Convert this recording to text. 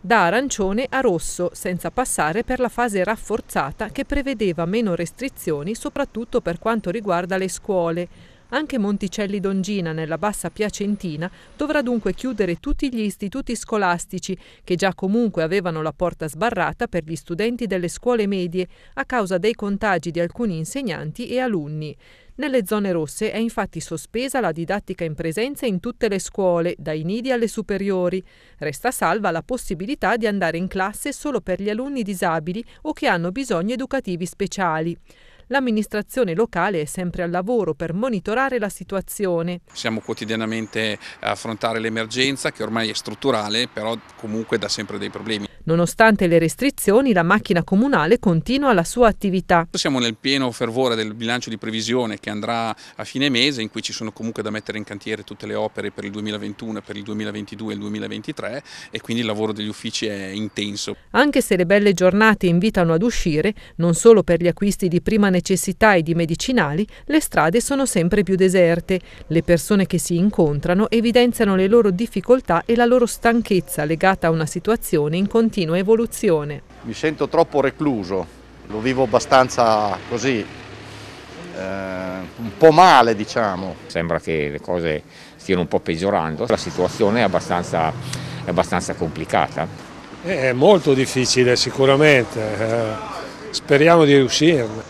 da arancione a rosso, senza passare per la fase rafforzata che prevedeva meno restrizioni soprattutto per quanto riguarda le scuole, anche Monticelli Dongina, nella bassa Piacentina, dovrà dunque chiudere tutti gli istituti scolastici, che già comunque avevano la porta sbarrata per gli studenti delle scuole medie, a causa dei contagi di alcuni insegnanti e alunni. Nelle zone rosse è infatti sospesa la didattica in presenza in tutte le scuole, dai nidi alle superiori. Resta salva la possibilità di andare in classe solo per gli alunni disabili o che hanno bisogni educativi speciali l'amministrazione locale è sempre al lavoro per monitorare la situazione. Siamo quotidianamente a affrontare l'emergenza che ormai è strutturale, però comunque dà sempre dei problemi. Nonostante le restrizioni, la macchina comunale continua la sua attività. Siamo nel pieno fervore del bilancio di previsione che andrà a fine mese, in cui ci sono comunque da mettere in cantiere tutte le opere per il 2021, per il 2022 e il 2023 e quindi il lavoro degli uffici è intenso. Anche se le belle giornate invitano ad uscire, non solo per gli acquisti di prima necessità e di medicinali, le strade sono sempre più deserte. Le persone che si incontrano evidenziano le loro difficoltà e la loro stanchezza legata a una situazione in continuo continua evoluzione. Mi sento troppo recluso, lo vivo abbastanza così, eh, un po' male diciamo. Sembra che le cose stiano un po' peggiorando, la situazione è abbastanza, è abbastanza complicata. Eh, è molto difficile sicuramente, eh, speriamo di riuscirne.